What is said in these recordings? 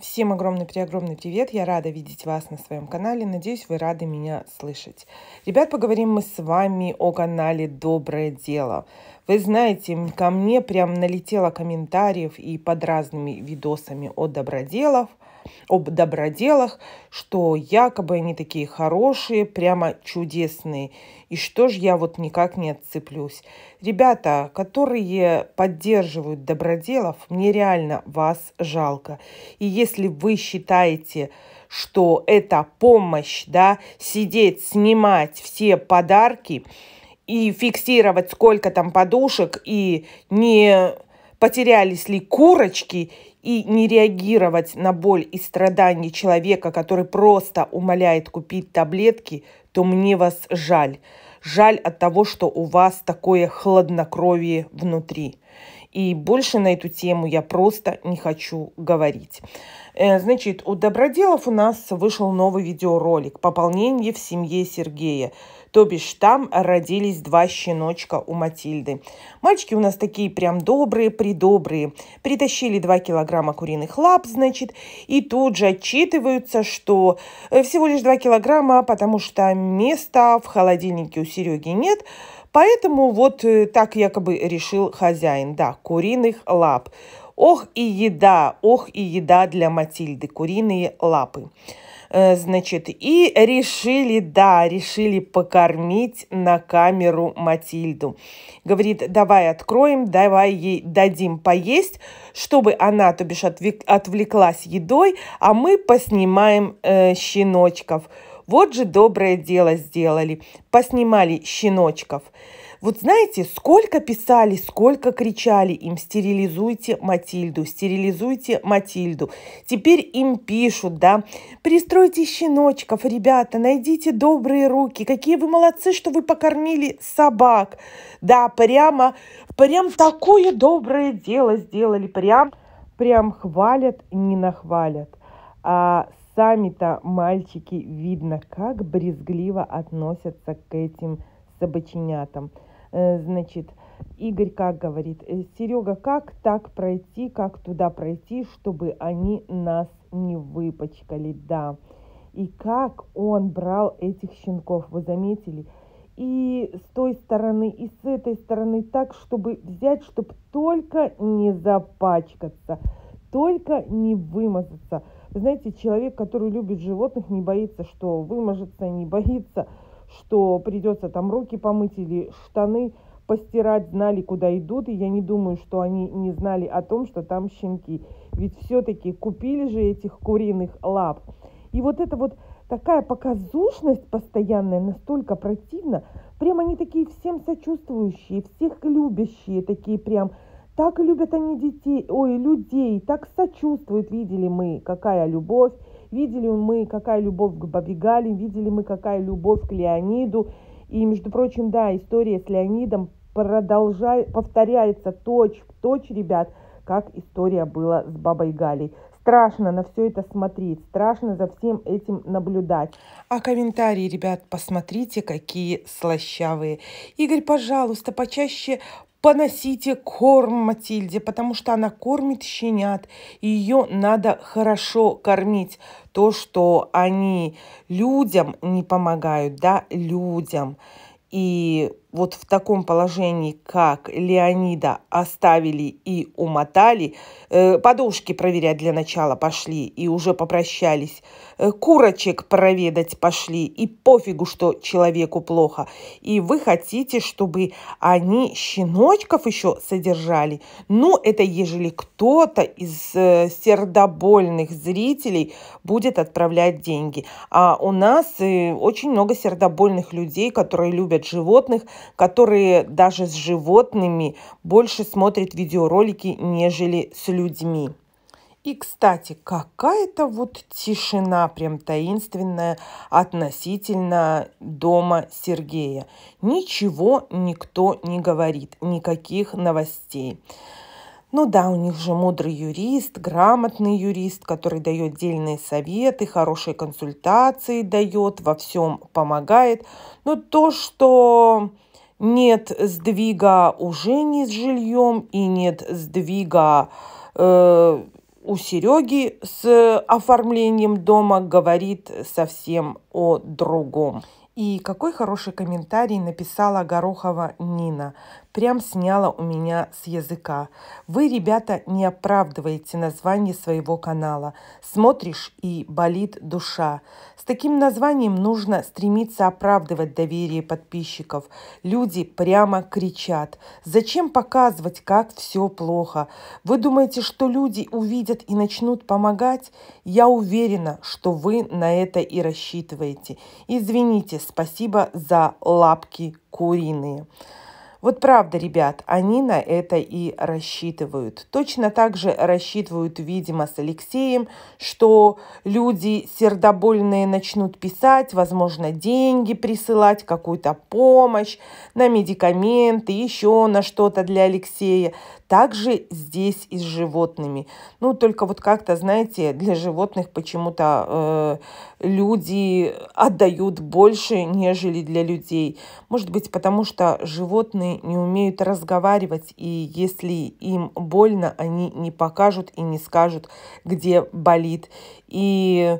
Всем огромный-преогромный привет! Я рада видеть вас на своем канале. Надеюсь, вы рады меня слышать. Ребят, поговорим мы с вами о канале «Доброе дело». Вы знаете, ко мне прям налетело комментариев и под разными видосами от доброделов, об доброделах, что якобы они такие хорошие, прямо чудесные. И что ж я вот никак не отцеплюсь. Ребята, которые поддерживают доброделов, мне реально вас жалко. И если вы считаете, что это помощь, да, сидеть, снимать все подарки и фиксировать, сколько там подушек, и не потерялись ли курочки, и не реагировать на боль и страдания человека, который просто умоляет купить таблетки, то мне вас жаль. Жаль от того, что у вас такое хладнокровие внутри. И больше на эту тему я просто не хочу говорить. Э, значит, у Доброделов у нас вышел новый видеоролик «Пополнение в семье Сергея» то бишь там родились два щеночка у Матильды. Мальчики у нас такие прям добрые, придобрые. Притащили 2 килограмма куриных лап, значит, и тут же отчитываются, что э, всего лишь 2 килограмма, потому что места в холодильнике у Сереги нет, Поэтому вот э, так якобы решил хозяин, да, куриных лап. Ох и еда, ох и еда для Матильды, куриные лапы. Э, значит, и решили, да, решили покормить на камеру Матильду. Говорит, давай откроем, давай ей дадим поесть, чтобы она, то бишь, отвлеклась едой, а мы поснимаем э, щеночков. Вот же доброе дело сделали. Поснимали щеночков. Вот знаете, сколько писали, сколько кричали им «стерилизуйте Матильду», «стерилизуйте Матильду». Теперь им пишут, да, «пристройте щеночков, ребята, найдите добрые руки, какие вы молодцы, что вы покормили собак». Да, прямо, прям такое доброе дело сделали, прям, прям хвалят, не нахвалят. А сами-то мальчики, видно, как брезгливо относятся к этим собаченятам. Э, значит, Игорь как говорит, «Э, Серега, как так пройти, как туда пройти, чтобы они нас не выпачкали, да. И как он брал этих щенков, вы заметили? И с той стороны, и с этой стороны так, чтобы взять, чтобы только не запачкаться, только не вымазаться – знаете, человек, который любит животных, не боится, что выможется, не боится, что придется там руки помыть или штаны постирать, знали, куда идут, и я не думаю, что они не знали о том, что там щенки. Ведь все-таки купили же этих куриных лап. И вот это вот такая показушность постоянная настолько противна. Прям они такие всем сочувствующие, всех любящие, такие прям – так любят они детей, ой, людей, так сочувствуют, видели мы, какая любовь, видели мы, какая любовь к Бабигале, видели мы, какая любовь к Леониду. И, между прочим, да, история с Леонидом продолжает повторяется точь в точь, ребят, как история была с Бабой Галей. Страшно на все это смотреть, страшно за всем этим наблюдать. А комментарии, ребят, посмотрите, какие слащавые. Игорь, пожалуйста, почаще поносите корм Матильде, потому что она кормит щенят, и ее надо хорошо кормить. То, что они людям не помогают, да, людям. И вот в таком положении, как Леонида оставили и умотали, э, подушки проверять для начала пошли и уже попрощались, э, курочек проведать пошли, и пофигу, что человеку плохо. И вы хотите, чтобы они щеночков еще содержали? Ну, это ежели кто-то из э, сердобольных зрителей будет отправлять деньги. А у нас очень много сердобольных людей, которые любят животных – которые даже с животными больше смотрят видеоролики, нежели с людьми. И, кстати, какая-то вот тишина прям таинственная относительно дома Сергея. Ничего никто не говорит, никаких новостей. Ну да, у них же мудрый юрист, грамотный юрист, который дает дельные советы, хорошие консультации дает, во всем помогает. Но то, что нет сдвига уже не с жильем и нет сдвига э, у Сереги с оформлением дома говорит совсем о другом. И какой хороший комментарий написала Горохова Нина прям сняла у меня с языка. Вы, ребята, не оправдываете название своего канала. Смотришь и болит душа. С таким названием нужно стремиться оправдывать доверие подписчиков. Люди прямо кричат. Зачем показывать, как все плохо? Вы думаете, что люди увидят и начнут помогать? Я уверена, что вы на это и рассчитываете. Извините, спасибо за лапки куриные. Вот правда, ребят, они на это и рассчитывают. Точно так же рассчитывают, видимо, с Алексеем, что люди сердобольные начнут писать, возможно, деньги присылать, какую-то помощь на медикаменты, еще на что-то для Алексея. Также здесь и с животными. Ну, только вот как-то, знаете, для животных почему-то э, люди отдают больше, нежели для людей. Может быть, потому что животные не умеют разговаривать, и если им больно, они не покажут и не скажут, где болит. И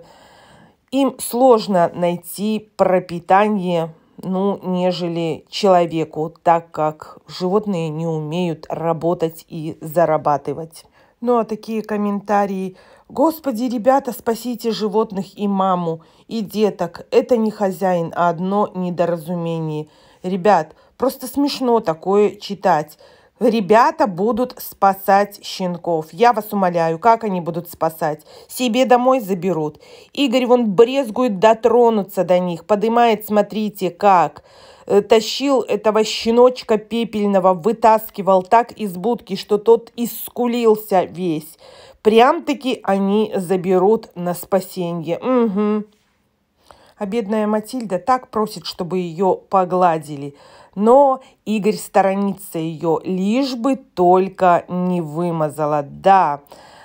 им сложно найти пропитание ну, нежели человеку, так как животные не умеют работать и зарабатывать. Ну а такие комментарии «Господи, ребята, спасите животных и маму, и деток, это не хозяин, а одно недоразумение». Ребят, просто смешно такое читать. Ребята будут спасать щенков. Я вас умоляю, как они будут спасать? Себе домой заберут. Игорь вон брезгует дотронуться до них, поднимает, смотрите, как э, тащил этого щеночка пепельного, вытаскивал так из будки, что тот искулился весь. Прям-таки они заберут на спасенье. Угу а бедная Матильда так просит, чтобы ее погладили. Но Игорь сторонится ее, лишь бы только не вымазала. Да,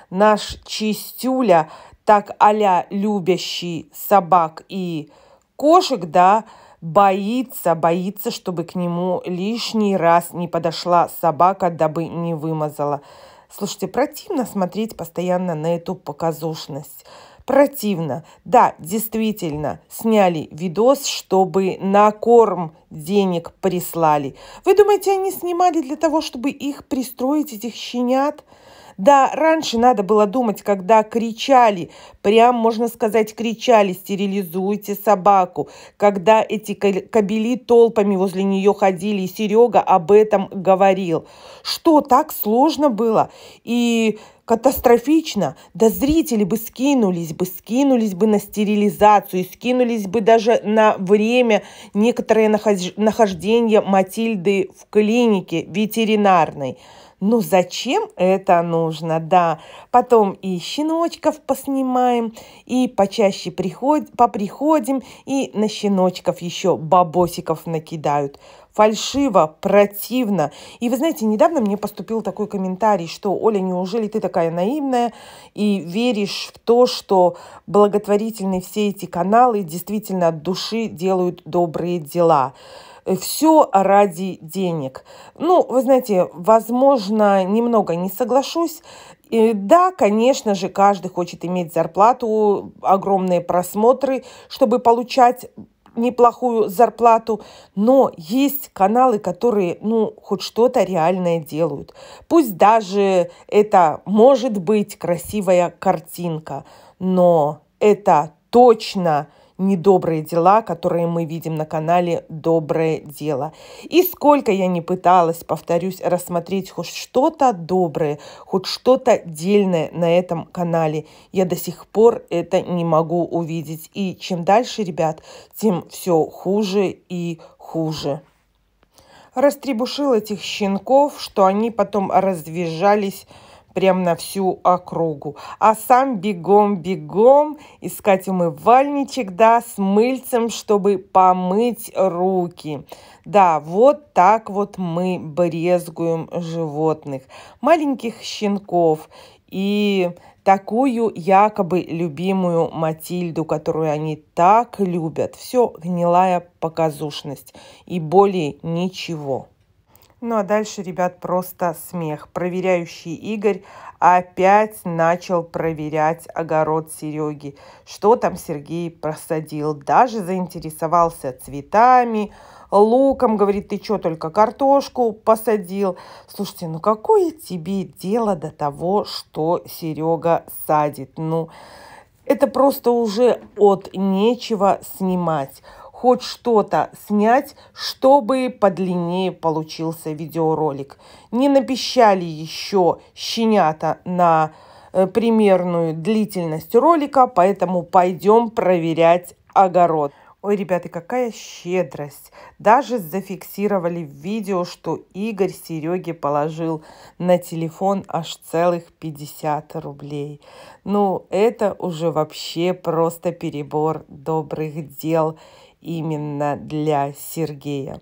наш чистюля, так а любящий собак и кошек, да, боится, боится, чтобы к нему лишний раз не подошла собака, дабы не вымазала. Слушайте, противно смотреть постоянно на эту показушность. Противно. Да, действительно, сняли видос, чтобы на корм денег прислали. Вы думаете, они снимали для того, чтобы их пристроить, этих щенят? Да, раньше надо было думать, когда кричали, прям, можно сказать, кричали, стерилизуйте собаку, когда эти кабели толпами возле нее ходили, и Серега об этом говорил. Что, так сложно было? И катастрофично. Да зрители бы скинулись бы, скинулись бы на стерилизацию, скинулись бы даже на время некоторое нахождение Матильды в клинике ветеринарной. Ну зачем это нужно, да. Потом и щеночков поснимаем, и почаще приход... поприходим, и на щеночков еще бабосиков накидают. Фальшиво, противно. И вы знаете, недавно мне поступил такой комментарий, что «Оля, неужели ты такая наивная и веришь в то, что благотворительные все эти каналы действительно от души делают добрые дела?» все ради денег. Ну, вы знаете, возможно, немного не соглашусь. И да, конечно же, каждый хочет иметь зарплату, огромные просмотры, чтобы получать неплохую зарплату, но есть каналы, которые, ну, хоть что-то реальное делают. Пусть даже это может быть красивая картинка, но это точно недобрые дела, которые мы видим на канале «Доброе дело». И сколько я не пыталась, повторюсь, рассмотреть хоть что-то доброе, хоть что-то дельное на этом канале, я до сих пор это не могу увидеть. И чем дальше, ребят, тем все хуже и хуже растребушил этих щенков, что они потом развизжались прям на всю округу. А сам бегом-бегом искать умывальничек, да, с мыльцем, чтобы помыть руки. Да, вот так вот мы брезгуем животных. Маленьких щенков и такую якобы любимую Матильду, которую они так любят. Все гнилая показушность и более ничего. Ну а дальше, ребят, просто смех. Проверяющий Игорь опять начал проверять огород Сереги. Что там Сергей просадил? Даже заинтересовался цветами, луком. Говорит, ты что, только картошку посадил? Слушайте, ну какое тебе дело до того, что Серега садит? Ну, это просто уже от нечего снимать хоть что-то снять, чтобы подлиннее получился видеоролик. Не напищали еще щенята на э, примерную длительность ролика, поэтому пойдем проверять огород. Ой, ребята, какая щедрость. Даже зафиксировали в видео, что Игорь Сереге положил на телефон аж целых 50 рублей. Ну, это уже вообще просто перебор добрых дел именно для Сергея.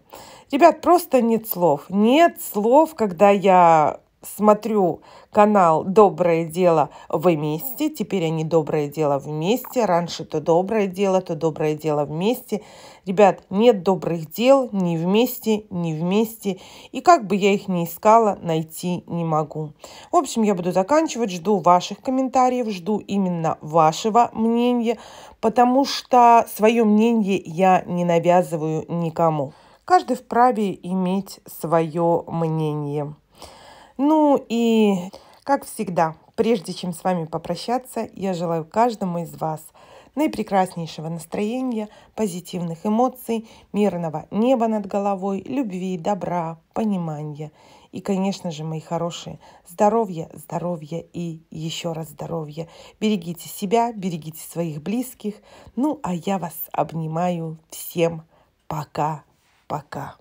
Ребят, просто нет слов. Нет слов, когда я смотрю канал «Доброе дело вместе». Теперь они «Доброе дело вместе». Раньше то «Доброе дело», то «Доброе дело вместе». Ребят, нет добрых дел ни вместе, ни вместе. И как бы я их ни искала, найти не могу. В общем, я буду заканчивать. Жду ваших комментариев, жду именно вашего мнения, потому что свое мнение я не навязываю никому. Каждый вправе иметь свое мнение. Ну и, как всегда, прежде чем с вами попрощаться, я желаю каждому из вас наипрекраснейшего настроения, позитивных эмоций, мирного неба над головой, любви, добра, понимания. И, конечно же, мои хорошие, здоровья, здоровья и еще раз здоровья. Берегите себя, берегите своих близких. Ну, а я вас обнимаю. Всем пока-пока.